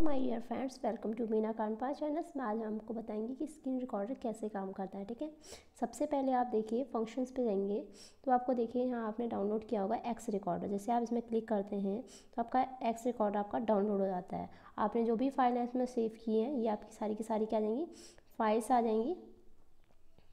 my dear friends welcome to Meena Kanpa channels में आज हम आपको बताएंगे कि स्क्रीन रिकॉर्डर कैसे काम करता है ठीक है सबसे पहले आप देखिए फंक्शंस पे जाएंगे तो आपको देखिए यहाँ आपने डाउनलोड किया होगा एक्स रिकॉर्डर जैसे आप इसमें क्लिक करते हैं तो आपका एक्स रिकॉर्डर आपका डाउनलोड हो जाता है आपने जो भी फाइल इसमें सेव की है ये आपकी सारी की सारी क्या आ जाएंगी फाइल्स आ जाएंगी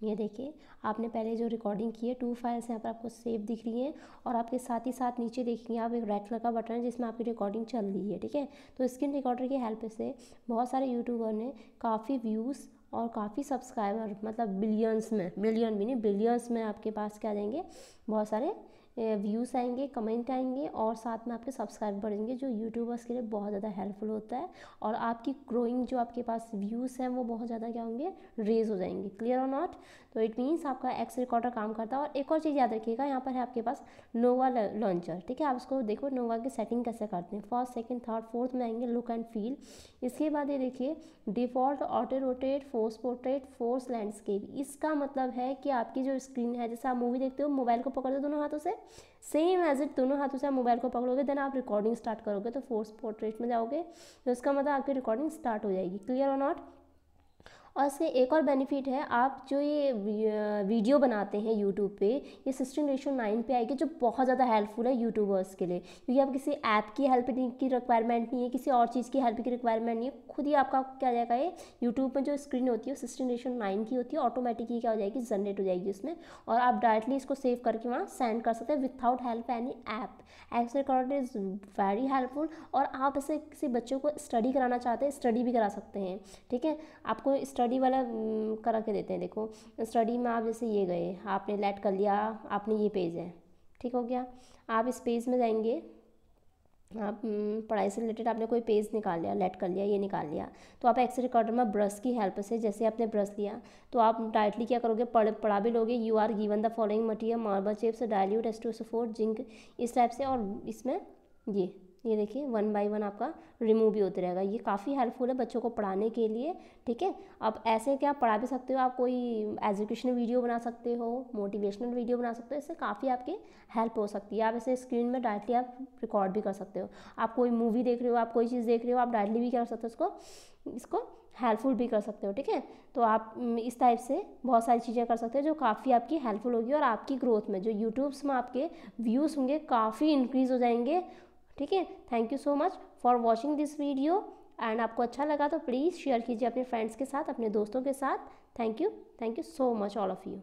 ये देखिए आपने पहले जो रिकॉर्डिंग की है टू फाइल्स यहाँ पर आपको सेव दिख रही हैं और आपके साथ ही साथ नीचे देखेंगे आप एक रेड कलर का बटन है जिसमें आपकी रिकॉर्डिंग चल रही है ठीक है तो स्क्रीन रिकॉर्डर की हेल्प से बहुत सारे यूट्यूबर ने काफ़ी व्यूज़ और काफ़ी सब्सक्राइबर मतलब बिलियंस में मिलियन भी नहीं बिलियंस में आपके पास क्या देंगे बहुत सारे व्यूज़ आएंगे कमेंट आएंगे और साथ में आपके सब्सक्राइब बढ़ेंगे जो यूट्यूबर्स के लिए बहुत ज़्यादा हेल्पफुल होता है और आपकी ग्रोइंग जो आपके पास व्यूज़ हैं वो बहुत ज़्यादा क्या होंगे रेज हो जाएंगे क्लियर और नॉट तो इट मीन्स आपका एक्स रिकॉर्डर काम करता है और एक और चीज़ याद रखिएगा यहाँ पर है आपके पास नोवा लॉन्चर ठीक है आप उसको देखो नोवा की सेटिंग कैसे करते हैं फर्स्ट सेकेंड थर्ड फोर्थ में आएंगे लुक एंड फील इसके बाद ये देखिए default auto rotate force portrait force landscape इसका मतलब है कि आपकी जो स्क्रीन है जैसे आप मूवी देखते हो मोबाइल को पकड़ते हो दोनों हाथों से सेम एज इट दोनों हाथों से आप मोबाइल को पकड़ोगे देन आप रिकॉर्डिंग स्टार्ट करोगे तो फोर्स पोर्ट्रेट में जाओगे तो उसका मतलब आपकी रिकॉर्डिंग स्टार्ट हो जाएगी क्लियर और नॉट और इसके एक और बेनिफिट है आप जो ये वीडियो बनाते हैं यूट्यूब पे ये सिस्टम रेशो नाइन पे आएगी जो बहुत ज़्यादा हेल्पफुल है यूट्यूबर्स के लिए क्योंकि आप किसी ऐप की हेल्प की रिक्वायरमेंट नहीं है किसी और चीज़ की हेल्प की रिक्वायरमेंट नहीं है खुद ही आपका क्या जाएगा ये यूट्यूब में जो स्क्रीन होती है सिस्टम रेशो नाइन की होती है ऑटोमेटिक क्या हो जाएगी जनरेट हो जाएगी उसमें और आप डायरेक्टली इसको सेव करके वहाँ सेंड कर सकते हैं without help any app X record is very helpful और आप इसे किसी बच्चों को स्टडी कराना चाहते हैं स्टडी भी करा सकते हैं ठीक है आपको स्टडी स्टडी वाला करा के देते हैं देखो स्टडी में आप जैसे ये गए आपने लेट कर लिया आपने ये पेज है ठीक हो गया आप इस पेज में जाएंगे आप पढ़ाई से रिलेटेड आपने कोई पेज निकाल लिया लेट कर लिया ये निकाल लिया तो आप एक्स रिकॉर्डर में ब्रश की हेल्प से जैसे आपने ब्रश लिया तो आप डायरेक्टली क्या करोगे पढ़ पढ़ा भी लोगे you are given the following material marble chips dilute S two सफोर जिंक इस टाइप से और इसमें ये ये देखिए वन बाय वन आपका रिमूव भी होते रहेगा ये काफ़ी हेल्पफुल है बच्चों को पढ़ाने के लिए ठीक है अब ऐसे क्या पढ़ा भी सकते हो आप कोई एजुकेशनल वीडियो बना सकते हो मोटिवेशनल वीडियो बना सकते हो इससे काफ़ी आपके हेल्प हो सकती है आप इसे स्क्रीन में डायरेक्टली आप रिकॉर्ड भी कर सकते हो आप कोई मूवी देख रहे हो आप कोई चीज़ देख रहे हो आप डायरेक्टली भी क्या कर सकते हो इसको इसको हेल्पफुल भी कर सकते हो ठीक है तो आप इस टाइप से बहुत सारी चीज़ें कर सकते हो जो काफ़ी आपकी हेल्पफुल होगी और आपकी ग्रोथ में जो यूट्यूब्स में आपके व्यूज़ होंगे काफ़ी इंक्रीज़ हो जाएंगे ठीक है thank you so much for watching this video and आपको अच्छा लगा तो प्लीज़ शेयर कीजिए अपने फ्रेंड्स के साथ अपने दोस्तों के साथ thank you thank you so much all of you